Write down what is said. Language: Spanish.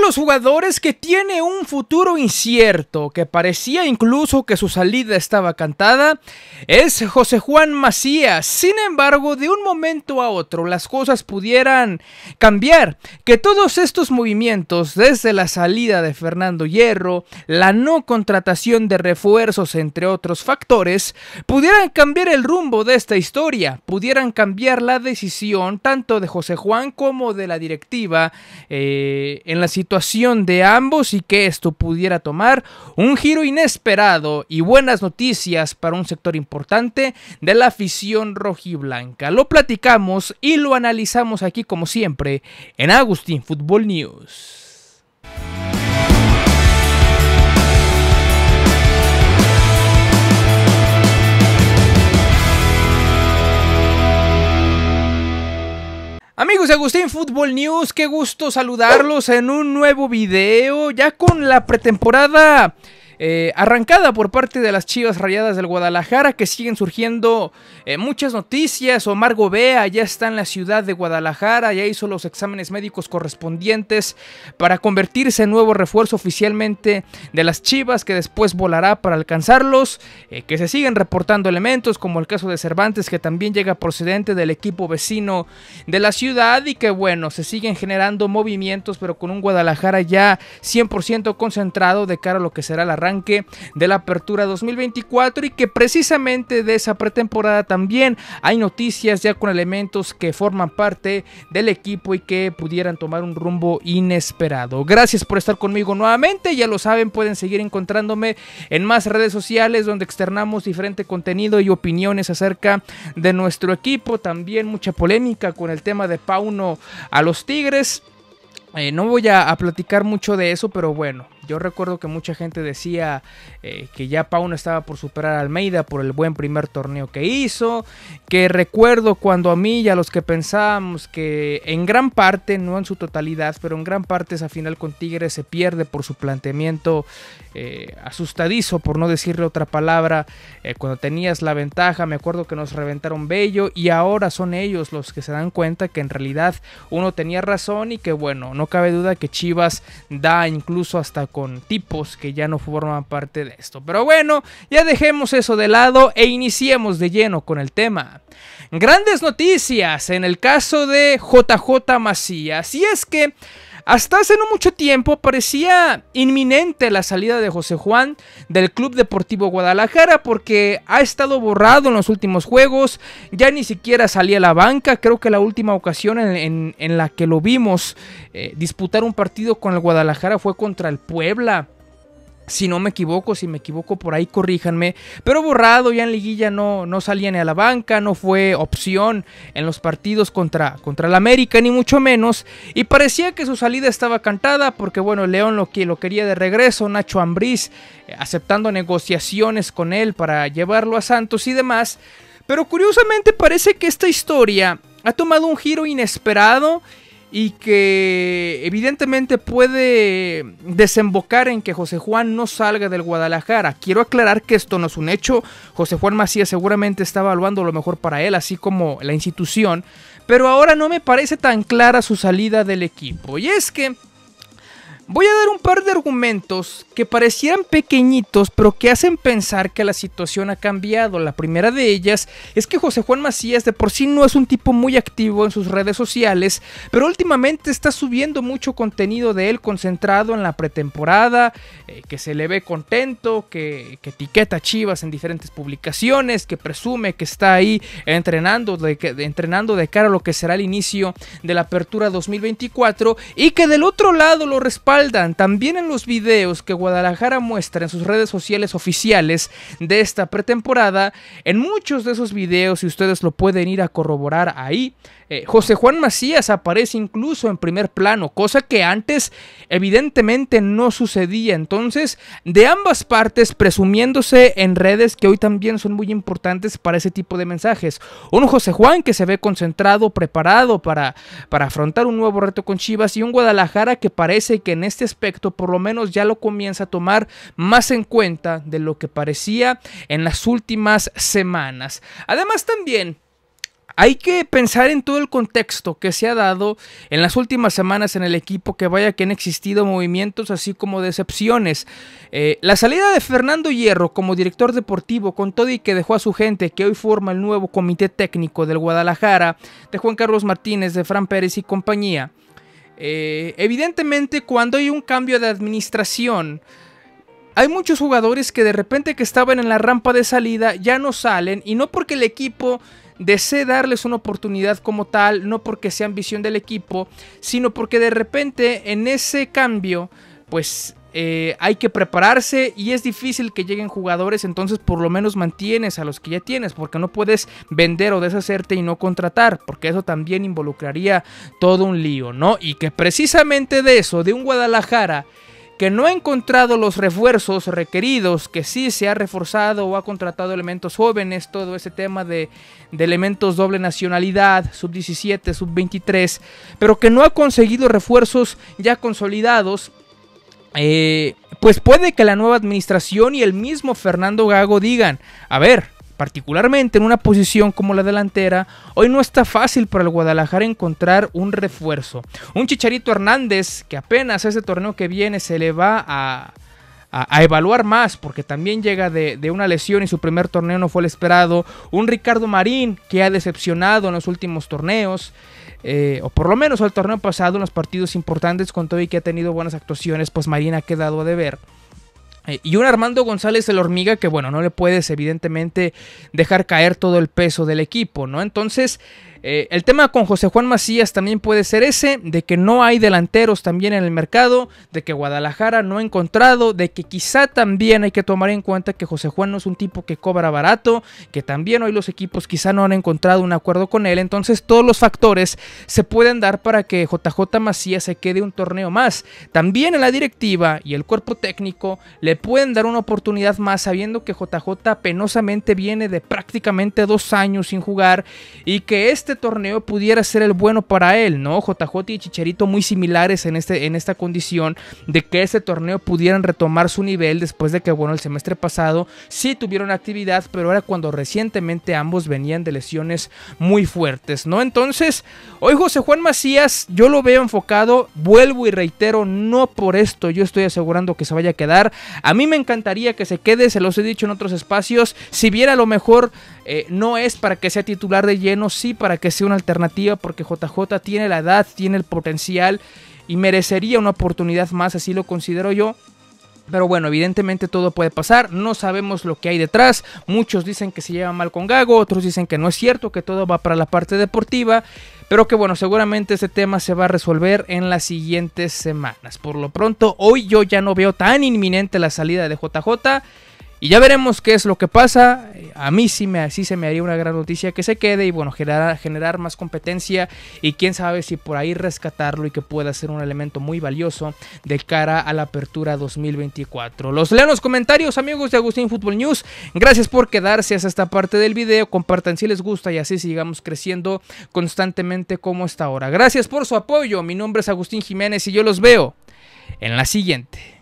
los jugadores que tiene un futuro incierto, que parecía incluso que su salida estaba cantada, es José Juan Macías. Sin embargo, de un momento a otro las cosas pudieran cambiar, que todos estos movimientos, desde la salida de Fernando Hierro, la no contratación de refuerzos, entre otros factores, pudieran cambiar el rumbo de esta historia, pudieran cambiar la decisión tanto de José Juan como de la directiva eh, en la situación situación de ambos y que esto pudiera tomar un giro inesperado y buenas noticias para un sector importante de la afición rojiblanca. Lo platicamos y lo analizamos aquí como siempre en Agustín Fútbol News. Agustín Fútbol News, qué gusto saludarlos en un nuevo video, ya con la pretemporada eh, arrancada por parte de las Chivas Rayadas del Guadalajara, que siguen surgiendo eh, muchas noticias. Omar Gobea ya está en la ciudad de Guadalajara, ya hizo los exámenes médicos correspondientes para convertirse en nuevo refuerzo oficialmente de las Chivas, que después volará para alcanzarlos. Eh, que se siguen reportando elementos, como el caso de Cervantes, que también llega procedente del equipo vecino de la ciudad, y que bueno, se siguen generando movimientos, pero con un Guadalajara ya 100% concentrado de cara a lo que será la arranque de la apertura 2024 y que precisamente de esa pretemporada también hay noticias ya con elementos que forman parte del equipo y que pudieran tomar un rumbo inesperado. Gracias por estar conmigo nuevamente, ya lo saben, pueden seguir encontrándome en más redes sociales donde externamos diferente contenido y opiniones acerca de nuestro equipo, también mucha polémica con el tema de Pauno a los Tigres. Eh, no voy a, platicar mucho de eso, pero bueno, yo recuerdo que mucha gente decía eh, que ya Pauno estaba por superar a Almeida por el buen primer torneo que hizo. Que recuerdo cuando a mí y a los que pensábamos que en gran parte, no en su totalidad, pero en gran parte esa final con Tigres se pierde por su planteamiento eh, asustadizo, por no decirle otra palabra, eh, cuando tenías la ventaja. Me acuerdo que nos reventaron Bello y ahora son ellos los que se dan cuenta que en realidad uno tenía razón y que bueno, no cabe duda que Chivas da incluso hasta con tipos que ya no forman parte de esto. Pero bueno, ya dejemos eso de lado e iniciemos de lleno con el tema. Grandes noticias en el caso de JJ Macías. Y es que hasta hace no mucho tiempo parecía inminente la salida de José Juan del Club Deportivo Guadalajara porque ha estado borrado en los últimos juegos, ya ni siquiera salía a la banca, creo que la última ocasión en, la que lo vimos eh, disputar un partido con el Guadalajara fue contra el Puebla si no me equivoco, si me equivoco por ahí, corríjanme. Pero borrado ya en liguilla no, no salía ni a la banca, no fue opción en los partidos contra, contra el América, ni mucho menos. Y parecía que su salida estaba cantada, porque bueno, León lo, lo quería de regreso, Nacho Ambriz eh, aceptando negociaciones con él para llevarlo a Santos y demás. Pero curiosamente parece que esta historia ha tomado un giro inesperado y que evidentemente puede desembocar en que José Juan no salga del Guadalajara. Quiero aclarar que esto no es un hecho. José Juan Macías seguramente está evaluando lo mejor para él, así como la institución. Pero ahora no me parece tan clara su salida del equipo. Y es que Voy a dar un par de argumentos que parecieran pequeñitos, pero que hacen pensar que la situación ha cambiado. La primera de ellas es que José Juan Macías de por sí no es un tipo muy activo en sus redes sociales, pero últimamente está subiendo mucho contenido de él concentrado en la pretemporada, eh, que se le ve contento, que, etiqueta Chivas en diferentes publicaciones, que presume que está ahí entrenando de, entrenando de cara a lo que será el inicio de la apertura 2024 y que del otro lado lo respalda también en los videos que Guadalajara muestra en sus redes sociales oficiales de esta pretemporada. En muchos de esos videos, si ustedes lo pueden ir a corroborar ahí, eh, José Juan Macías aparece incluso en primer plano, cosa que antes evidentemente no sucedía. Entonces, de ambas partes, presumiéndose en redes que hoy también son muy importantes para ese tipo de mensajes. Un José Juan que se ve concentrado, preparado para, para afrontar un nuevo reto con Chivas y un Guadalajara que parece que en este aspecto por lo menos ya lo comienza a tomar más en cuenta de lo que parecía en las últimas semanas. Además también hay que pensar en todo el contexto que se ha dado en las últimas semanas en el equipo, que vaya que han existido movimientos así como decepciones. Eh, la salida de Fernando Hierro como director deportivo con todo y que dejó a su gente, que hoy forma el nuevo comité técnico del Guadalajara, de Juan Carlos Martínez, de Fran Pérez y compañía. Eh, evidentemente cuando hay un cambio de administración, hay muchos jugadores que de repente que estaban en la rampa de salida ya no salen y no porque el equipo desee darles una oportunidad como tal, no porque sea ambición del equipo, sino porque de repente en ese cambio pues eh, hay que prepararse y es difícil que lleguen jugadores, entonces por lo menos mantienes a los que ya tienes, porque no puedes vender o deshacerte y no contratar, porque eso también involucraría todo un lío, ¿no? Y que precisamente de eso, de un Guadalajara que no ha encontrado los refuerzos requeridos, que sí se ha reforzado o ha contratado elementos jóvenes, todo ese tema de, de elementos doble nacionalidad, sub-17, sub-23, pero que no ha conseguido refuerzos ya consolidados eh, pues puede que la nueva administración y el mismo Fernando Gago digan, a ver, particularmente en una posición como la delantera, hoy no está fácil para el Guadalajara encontrar un refuerzo. Un Chicharito Hernández que apenas ese torneo que viene se le va a, evaluar más porque también llega de, de, una lesión y su primer torneo no fue el esperado. Un Ricardo Marín que ha decepcionado en los últimos torneos. Eh, o por lo menos al torneo pasado, en los partidos importantes con todo y que ha tenido buenas actuaciones, pues Marina ha quedado a deber. Eh, y un Armando González el hormiga que bueno, no le puedes evidentemente dejar caer todo el peso del equipo, ¿no? Entonces, eh, el tema con José Juan Macías también puede ser ese, de que no hay delanteros también en el mercado, de que Guadalajara no ha encontrado, de que quizá también hay que tomar en cuenta que José Juan no es un tipo que cobra barato, que también hoy los equipos quizá no han encontrado un acuerdo con él, entonces todos los factores se pueden dar para que JJ Macías se quede un torneo más. También en la directiva y el cuerpo técnico le pueden dar una oportunidad más sabiendo que JJ penosamente viene de prácticamente dos años sin jugar y que este este torneo pudiera ser el bueno para él, ¿no? JJ y Chicharito muy similares en, este, en esta condición de que este torneo pudieran retomar su nivel después de que, bueno, el semestre pasado sí tuvieron actividad, pero era cuando recientemente ambos venían de lesiones muy fuertes, ¿no? Entonces, hoy José Juan Macías, yo lo veo enfocado, vuelvo y reitero, no por esto yo estoy asegurando que se vaya a quedar. A mí me encantaría que se quede, se los he dicho en otros espacios, si viera lo mejor eh, no es para que sea titular de lleno, sí para que sea una alternativa, porque JJ tiene la edad, tiene el potencial y merecería una oportunidad más, así lo considero yo. Pero bueno, evidentemente todo puede pasar, no sabemos lo que hay detrás, muchos dicen que se lleva mal con Gago, otros dicen que no es cierto, que todo va para la parte deportiva, pero que bueno, seguramente este tema se va a resolver en las siguientes semanas. Por lo pronto, hoy yo ya no veo tan inminente la salida de JJ y ya veremos qué es lo que pasa. A mí sí, me, se me haría una gran noticia que se quede y bueno, generar, generar más competencia y quién sabe si por ahí rescatarlo y que pueda ser un elemento muy valioso de cara a la apertura 2024. Los leo en los comentarios amigos de Agustín Fútbol News. Gracias por quedarse hasta esta parte del video. Compartan si les gusta y así sigamos creciendo constantemente como hasta ahora. Gracias por su apoyo. Mi nombre es Agustín Jiménez y yo los veo en la siguiente.